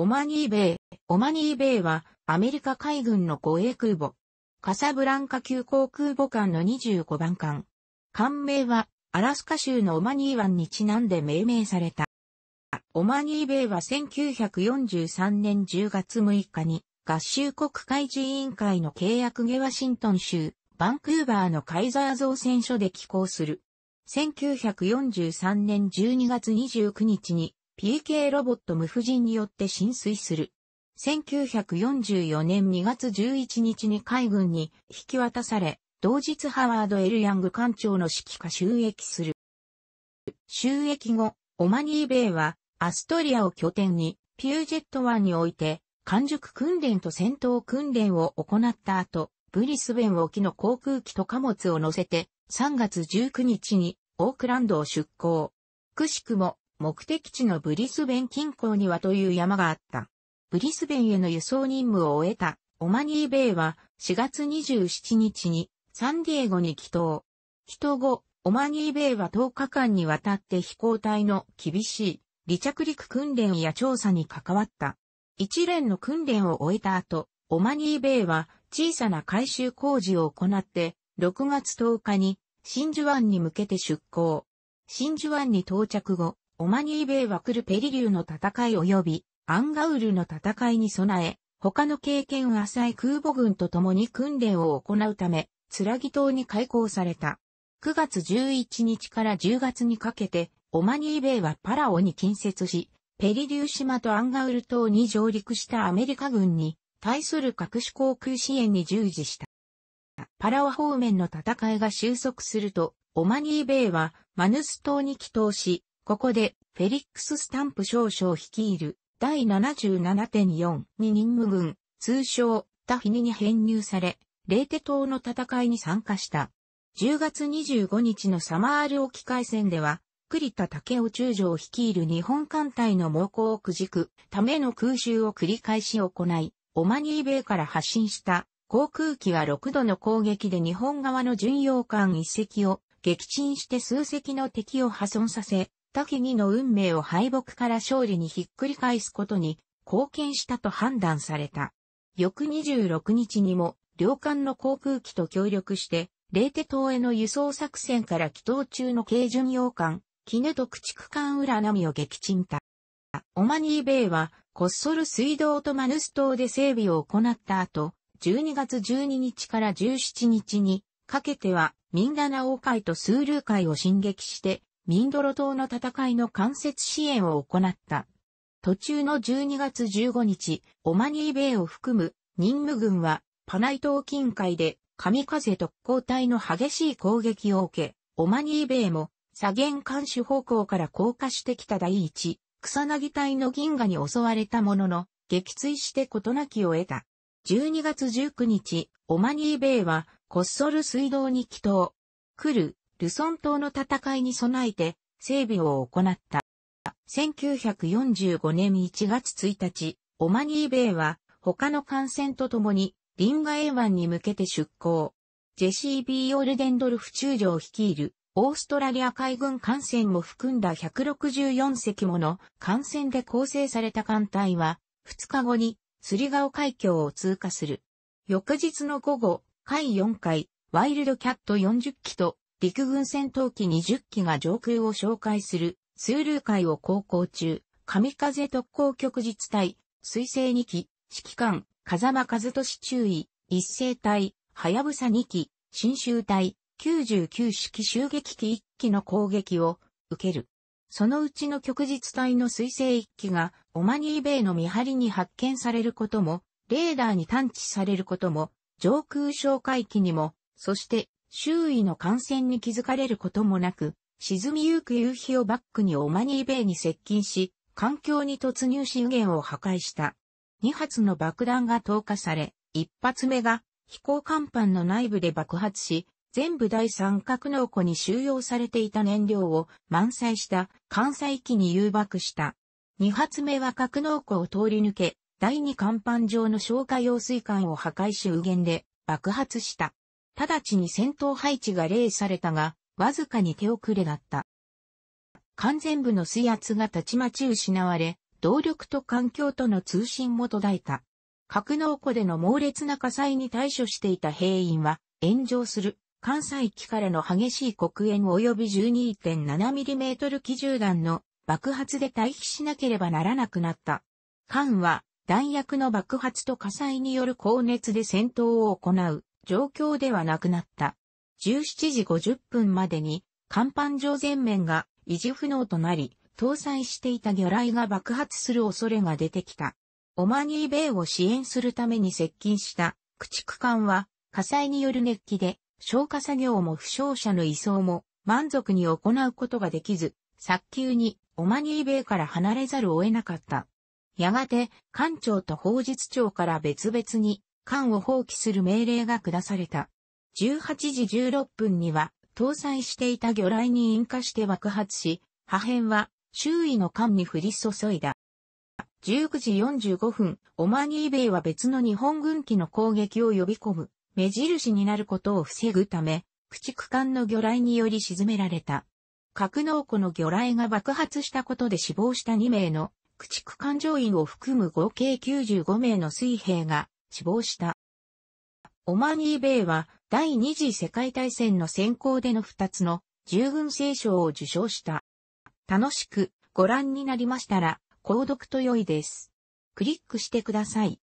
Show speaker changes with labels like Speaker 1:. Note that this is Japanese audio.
Speaker 1: オマニーベイ。オマニーベイはアメリカ海軍の護衛空母。カサブランカ急航空母艦の25番艦。艦名はアラスカ州のオマニー湾にちなんで命名された。オマニーベイは1943年10月6日に合衆国海事委員会の契約下ワシントン州バンクーバーのカイザー造船所で寄港する。1943年12月29日に PK ロボット無婦人によって浸水する。1944年2月11日に海軍に引き渡され、同日ハワード・エル・ヤング艦長の指揮下収益する。収益後、オマニー・ベイはアストリアを拠点にピュージェット湾において完熟訓練と戦闘訓練を行った後、ブリスベン沖の航空機と貨物を乗せて3月19日にオークランドを出港。くしくも目的地のブリスベン近郊にはという山があった。ブリスベンへの輸送任務を終えたオマニー・ベイは4月27日にサンディエゴに帰島。帰島後、オマニー・ベイは10日間にわたって飛行隊の厳しい離着陸訓練や調査に関わった。一連の訓練を終えた後、オマニー・ベイは小さな改修工事を行って、6月10日に真珠湾に向けて出港。真珠湾に到着後、オマニーベイはクルペリ流の戦い及び、アンガウルの戦いに備え、他の経験浅い空母軍と共に訓練を行うため、ツラギ島に開港された。9月11日から10月にかけて、オマニーベイはパラオに近接し、ペリリュー島とアンガウル島に上陸したアメリカ軍に対する各種航空支援に従事した。パラオ方面の戦いが収束すると、オマニーベイはマヌス島に帰島し、ここで、フェリックス・スタンプ少将率いる、第77.4に任務軍、通称、タフィニに編入され、レーテ島の戦いに参加した。10月25日のサマール沖海戦では、栗田武雄中将率いる日本艦隊の猛攻をくじくための空襲を繰り返し行い、オマニーベイから発進した航空機は6度の攻撃で日本側の巡洋艦1隻を撃沈して数隻の敵を破損させ、二木義の運命を敗北から勝利にひっくり返すことに貢献したと判断された。翌26日にも、両艦の航空機と協力して、レーテ島への輸送作戦から帰島中の軽巡洋艦、キネと駆逐艦裏波を撃沈た。オマニーベイは、コッソル水道とマヌス島で整備を行った後、12月12日から17日にかけては、ミンダナオ海とスールー海を進撃して、ミンドロ島の戦いの間接支援を行った。途中の12月15日、オマニーベイを含む任務軍はパナイ島近海で神風特攻隊の激しい攻撃を受け、オマニーベイも左舷監視方向から降下してきた第一、草薙隊の銀河に襲われたものの、撃墜して事なきを得た。12月19日、オマニーベイは、コッソル水道に祈祷。来る、ルソン島の戦いに備えて整備を行った。1945年1月1日、オマニーベイは他の艦船と共にリンガエー湾に向けて出港。ジェシー・ B・ オルデンドルフ中将率いるオーストラリア海軍艦船も含んだ164隻もの艦船で構成された艦隊は2日後にスリガオ海峡を通過する。翌日の午後、海4回、ワイルドキャット40機と陸軍戦闘機20機が上空を紹介する、ツールー海を航行中、神風特攻局実隊、水星2機、指揮官、風間和俊注意、一斉隊、はやぶさ2機、新州隊、99式襲撃機1機の攻撃を受ける。そのうちの局実隊の水星1機がオマニーベイの見張りに発見されることも、レーダーに探知されることも、上空哨戒機にも、そして周囲の感染に気づかれることもなく、沈みゆく夕日をバックにオマニーベイに接近し、環境に突入し右舷を破壊した。2発の爆弾が投下され、1発目が飛行甲板の内部で爆発し、全部第三格納庫に収容されていた燃料を満載した艦載機に誘爆した。2発目は格納庫を通り抜け、第二甲板上の消火用水管を破壊し右舷で爆発した。直ちに戦闘配置が例されたが、わずかに手遅れだった。完全部の水圧がたちまち失われ、動力と環境との通信も途絶えた。格納庫での猛烈な火災に対処していた兵員は、炎上する関西機からの激しい黒煙及び 12.7mm 機銃弾の爆発で退避しなければならなくなった。艦は弾薬の爆発と火災による高熱で戦闘を行う。状況ではなくなった。17時50分までに、甲板上全面が維持不能となり、搭載していた魚雷が爆発する恐れが出てきた。オマニーベイを支援するために接近した駆逐艦は火災による熱気で消火作業も負傷者の移送も満足に行うことができず、早急にオマニーベイから離れざるを得なかった。やがて艦長と法術長から別々に艦を放棄する命令が下された。18時16分には、搭載していた魚雷に引火して爆発し、破片は周囲の艦に降り注いだ。19時45分、オマニーベイは別の日本軍機の攻撃を呼び込む、目印になることを防ぐため、駆逐艦の魚雷により沈められた。格納庫の魚雷が爆発したことで死亡した2名の駆逐艦乗員を含む合計95名の水兵が死亡した。オマニー・ベイは第二次世界大戦の先行での2つの従軍聖賞を受賞した。楽しくご覧になりましたら、購読と良いです。クリックしてください。